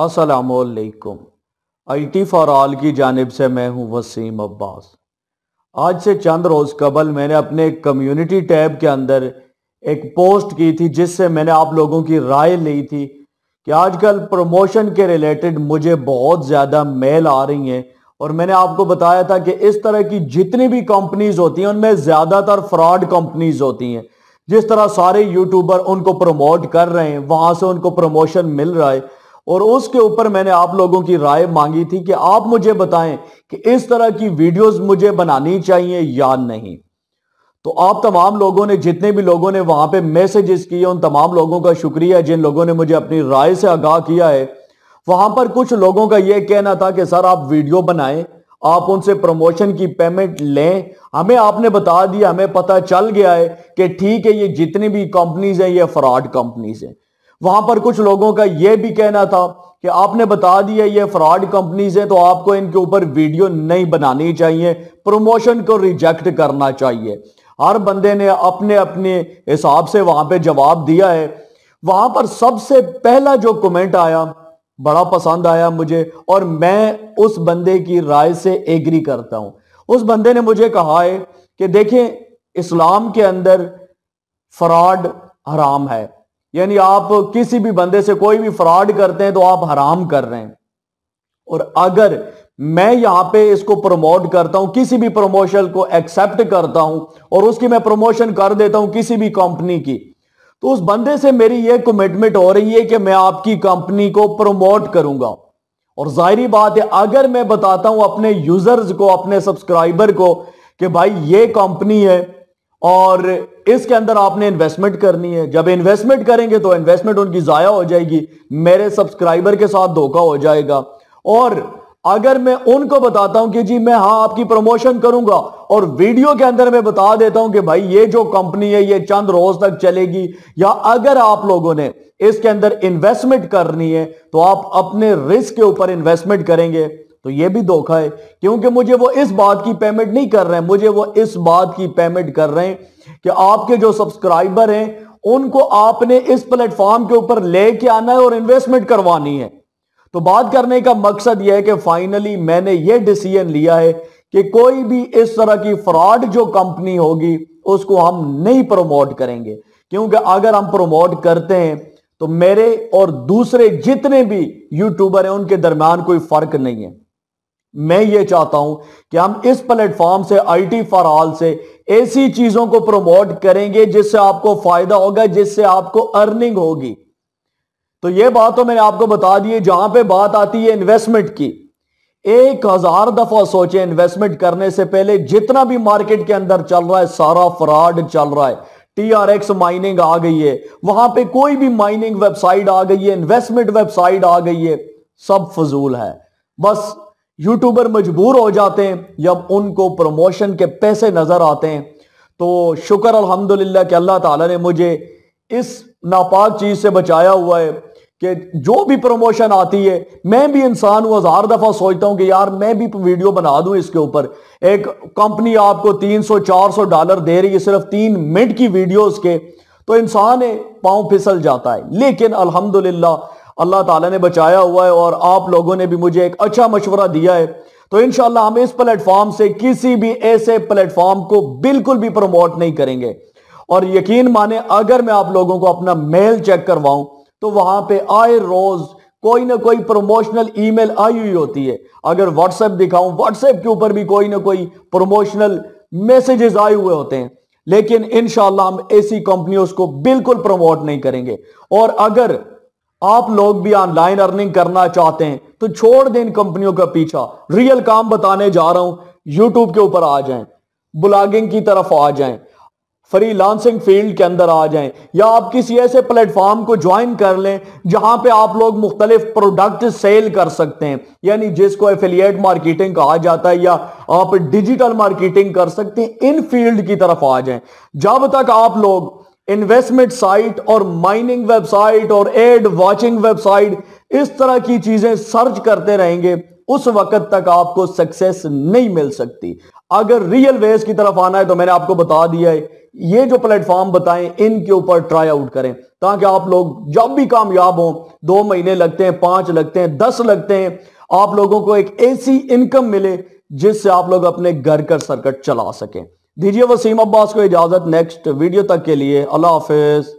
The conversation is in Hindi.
असलकुम आई टी फॉर ऑल की जानब से मैं हूं वसीम अब्बास आज से चंद रोज़ कबल मैंने अपने कम्युनिटी टैब के अंदर एक पोस्ट की थी जिससे मैंने आप लोगों की राय ली थी कि आजकल प्रमोशन के रिलेटेड मुझे बहुत ज़्यादा मेल आ रही हैं और मैंने आपको बताया था कि इस तरह की जितनी भी कंपनीज होती हैं उनमें ज़्यादातर फ्रॉड कंपनीज होती हैं जिस तरह सारे यूट्यूबर उनको प्रमोट कर रहे हैं वहाँ से उनको प्रमोशन मिल रहा है और उसके ऊपर मैंने आप लोगों की राय मांगी थी कि आप मुझे बताएं कि इस तरह की वीडियोस मुझे बनानी चाहिए या नहीं तो आप तमाम लोगों ने जितने भी लोगों ने वहां पे मैसेजेस किए उन तमाम लोगों का शुक्रिया जिन लोगों ने मुझे अपनी राय से आगाह किया है वहां पर कुछ लोगों का यह कहना था कि सर आप वीडियो बनाए आप उनसे प्रमोशन की पेमेंट लें हमें आपने बता दिया हमें पता चल गया है कि ठीक है ये जितनी भी कंपनीज हैं ये फ्रॉड कंपनीज हैं वहां पर कुछ लोगों का यह भी कहना था कि आपने बता दिया ये फ्रॉड कंपनीज है तो आपको इनके ऊपर वीडियो नहीं बनानी चाहिए प्रमोशन को रिजेक्ट करना चाहिए हर बंदे ने अपने अपने हिसाब से वहां पे जवाब दिया है वहां पर सबसे पहला जो कमेंट आया बड़ा पसंद आया मुझे और मैं उस बंदे की राय से एग्री करता हूं उस बंदे ने मुझे कहा है कि देखें इस्लाम के अंदर फ्रॉड हराम है यानी आप किसी भी बंदे से कोई भी फ्रॉड करते हैं तो आप हराम कर रहे हैं और अगर मैं यहां पे इसको प्रमोट करता हूं किसी भी प्रमोशन को एक्सेप्ट करता हूं और उसकी मैं प्रमोशन कर देता हूं किसी भी कंपनी की तो उस बंदे से मेरी यह कमिटमेंट हो रही है कि मैं आपकी कंपनी को प्रमोट करूंगा और जाहरी बात है अगर मैं बताता हूं अपने यूजर्स को अपने सब्सक्राइबर को कि भाई ये कंपनी है और इसके अंदर आपने इन्वेस्टमेंट करनी है जब इन्वेस्टमेंट करेंगे तो इन्वेस्टमेंट उनकी ज़ाया हो जाएगी मेरे सब्सक्राइबर के साथ धोखा हो जाएगा और अगर मैं उनको बताता हूं कि जी मैं हाँ आपकी प्रमोशन करूंगा और वीडियो के अंदर मैं बता देता हूं कि भाई ये जो कंपनी है ये चंद रोज तक चलेगी या अगर आप लोगों ने इसके अंदर इन्वेस्टमेंट करनी है तो आप अपने रिस्क के ऊपर इन्वेस्टमेंट करेंगे तो ये भी धोखा है क्योंकि मुझे वो इस बात की पेमेंट नहीं कर रहे हैं मुझे वो इस बात की पेमेंट कर रहे हैं कि आपके जो सब्सक्राइबर हैं उनको आपने इस प्लेटफॉर्म के ऊपर लेके आना है और इन्वेस्टमेंट करवानी है तो बात करने का मकसद यह है कि फाइनली मैंने यह डिसीजन लिया है कि कोई भी इस तरह की फ्रॉड जो कंपनी होगी उसको हम नहीं प्रमोट करेंगे क्योंकि अगर हम प्रमोट करते हैं तो मेरे और दूसरे जितने भी यूट्यूबर हैं उनके दरमियान कोई फर्क नहीं है मैं ये चाहता हूं कि हम इस प्लेटफॉर्म से आईटी फॉर ऑल से ऐसी चीजों को प्रमोट करेंगे जिससे आपको फायदा होगा जिससे आपको अर्निंग होगी तो ये बात तो मैंने आपको बता दी है जहां पे बात आती है इन्वेस्टमेंट की एक हजार दफा सोचे इन्वेस्टमेंट करने से पहले जितना भी मार्केट के अंदर चल रहा है सारा फ्रॉड चल रहा है टीआरएक्स माइनिंग आ गई है वहां पे कोई भी माइनिंग वेबसाइट आ गई है इन्वेस्टमेंट वेबसाइट आ गई है सब फजूल है बस यूट्यूबर मजबूर हो जाते हैं जब उनको प्रमोशन के पैसे नजर आते हैं तो शुक्र अल्हम्दुलिल्लाह कि अल्लाह ताला ने मुझे इस नापाक चीज से बचाया हुआ है कि जो भी प्रमोशन आती है मैं भी इंसान हूं हजार दफा सोचता हूं कि यार मैं भी वीडियो बना दूं इसके ऊपर एक कंपनी आपको 300 400 डॉलर दे रही है सिर्फ तीन मिनट की वीडियोस के तो इंसान पांव फिसल जाता है लेकिन अल्हम्दुलिल्लाह अल्लाह ताला ने बचाया हुआ है और आप लोगों ने भी मुझे एक अच्छा मशवरा दिया है तो इन हम इस प्लेटफॉर्म से किसी भी ऐसे प्लेटफॉर्म को बिल्कुल भी प्रमोट नहीं करेंगे और यकीन माने अगर मैं आप लोगों को अपना मेल चेक करवाऊं तो वहां पे आए रोज कोई ना कोई प्रमोशनल ईमेल आई हुई होती है अगर व्हाट्सएप दिखाऊं व्हाट्सएप के ऊपर भी कोई ना कोई प्रमोशनल मैसेजेस आए हुए होते हैं लेकिन इनशाला हम ऐसी कंपनियों को बिल्कुल प्रमोट नहीं करेंगे और अगर आप लोग भी ऑनलाइन अर्निंग करना चाहते हैं तो छोड़ दें कंपनियों का पीछा रियल काम बताने जा रहा हूं यूट्यूब के ऊपर आ जाएं ब्लॉगिंग की तरफ आ जाएं फ्री लांसिंग फील्ड के अंदर आ जाएं या आप किसी ऐसे प्लेटफॉर्म को ज्वाइन कर लें जहां पे आप लोग मुख्तलिफ प्रोडक्ट सेल कर सकते हैं यानी जिसको एफिलियट मार्केटिंग कहा जाता है या आप डिजिटल मार्केटिंग कर सकते हैं इन फील्ड की तरफ आ जाएं जब तक आप लोग इन्वेस्टमेंट साइट और माइनिंग वेबसाइट और एड वॉचिंग वेबसाइट इस तरह की चीजें सर्च करते रहेंगे उस वक्त तक आपको सक्सेस नहीं मिल सकती अगर रियल वेज की तरफ आना है तो मैंने आपको बता दिया है ये जो प्लेटफॉर्म बताएं इनके ऊपर ट्राई आउट करें ताकि आप लोग जब भी कामयाब हो दो महीने लगते हैं पांच लगते हैं दस लगते हैं आप लोगों को एक ऐसी इनकम मिले जिससे आप लोग अपने घर का सर्कट चला सकें दीजिए वसीम अब्बास को इजाज़त नेक्स्ट वीडियो तक के लिए अल्लाह हाफिज़